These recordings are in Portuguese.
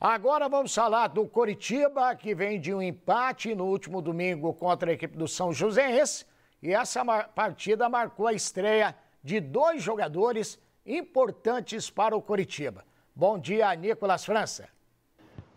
Agora vamos falar do Coritiba, que vem de um empate no último domingo contra a equipe do São Joséense. E essa partida marcou a estreia de dois jogadores importantes para o Coritiba. Bom dia, Nicolas França.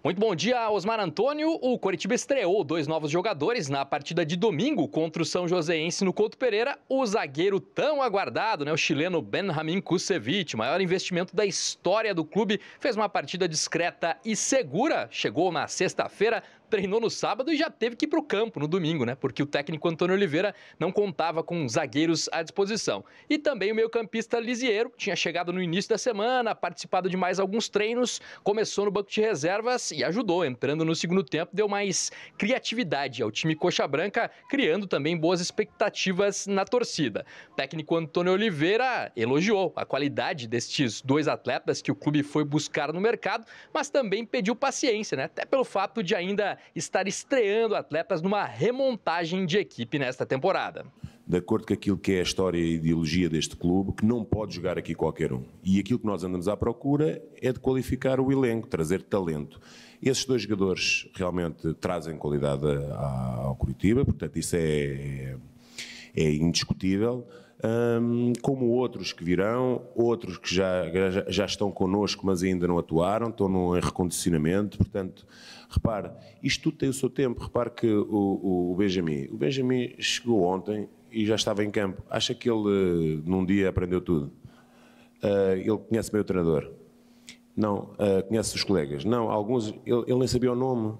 Muito bom dia, Osmar Antônio. O Coritiba estreou dois novos jogadores na partida de domingo contra o São Joséense no Couto Pereira. O zagueiro tão aguardado, né, o chileno Benjamin Kusevich, maior investimento da história do clube, fez uma partida discreta e segura. Chegou na sexta-feira treinou no sábado e já teve que ir para o campo no domingo, né? Porque o técnico Antônio Oliveira não contava com zagueiros à disposição. E também o meio-campista Lisieiro tinha chegado no início da semana, participado de mais alguns treinos, começou no banco de reservas e ajudou. Entrando no segundo tempo, deu mais criatividade ao time Coxa Branca, criando também boas expectativas na torcida. O técnico Antônio Oliveira elogiou a qualidade destes dois atletas que o clube foi buscar no mercado, mas também pediu paciência, né? Até pelo fato de ainda estar estreando atletas numa remontagem de equipe nesta temporada. De acordo com aquilo que é a história e a ideologia deste clube, que não pode jogar aqui qualquer um. E aquilo que nós andamos à procura é de qualificar o elenco, trazer talento. Esses dois jogadores realmente trazem qualidade ao Curitiba, portanto, isso é, é é indiscutível, um, como outros que virão, outros que já, já, já estão connosco, mas ainda não atuaram, estão no, em recondicionamento. Portanto, repare, isto tudo tem o seu tempo. Repare que o, o Benjamin, o Benjamin chegou ontem e já estava em campo. Acha que ele eh, num dia aprendeu tudo? Uh, ele conhece bem o treinador? Não. Uh, conhece os colegas? Não. Alguns, ele, ele nem sabia o nome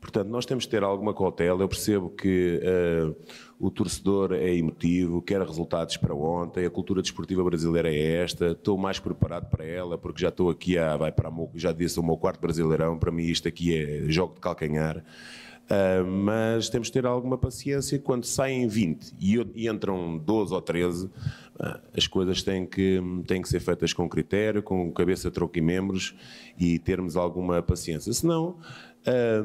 Portanto, nós temos de ter alguma cautela. Eu percebo que uh, o torcedor é emotivo, quer resultados para ontem, a cultura desportiva brasileira é esta, estou mais preparado para ela, porque já estou aqui, a, vai para já disse o meu quarto brasileirão, para mim isto aqui é jogo de calcanhar. Uh, mas temos que ter alguma paciência quando saem 20 e, e entram 12 ou 13, uh, ah, as coisas têm que, têm que ser feitas com critério, com cabeça, troco e membros e termos alguma paciência. Senão, ah,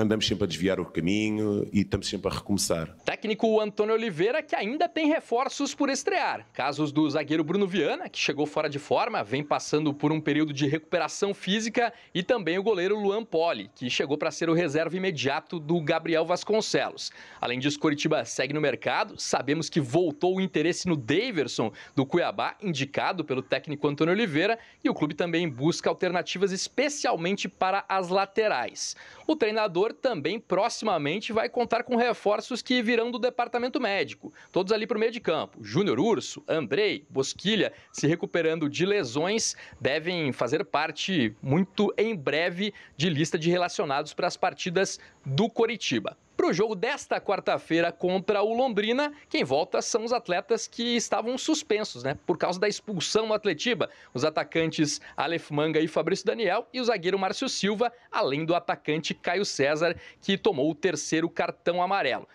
andamos sempre a desviar o caminho e estamos sempre a recomeçar. Técnico Antônio Oliveira, que ainda tem reforços por estrear. Casos do zagueiro Bruno Viana, que chegou fora de forma, vem passando por um período de recuperação física, e também o goleiro Luan Poli, que chegou para ser o reserva reserva imediato do Gabriel Vasconcelos. Além disso, Coritiba segue no mercado. Sabemos que voltou o interesse no Daverson do Cuiabá, indicado pelo técnico Antônio Oliveira, e o clube também busca alternativas especialmente para as laterais. O treinador também proximamente vai contar com reforços que virão do departamento médico, todos ali para o meio de campo. Júnior Urso, Andrei, Bosquilha, se recuperando de lesões, devem fazer parte muito em breve de lista de relacionados para as partidas partidas do Coritiba. Para o jogo desta quarta-feira contra o Londrina, quem volta são os atletas que estavam suspensos, né? Por causa da expulsão no Atletiba. Os atacantes Aleph Manga e Fabrício Daniel e o zagueiro Márcio Silva, além do atacante Caio César, que tomou o terceiro cartão amarelo.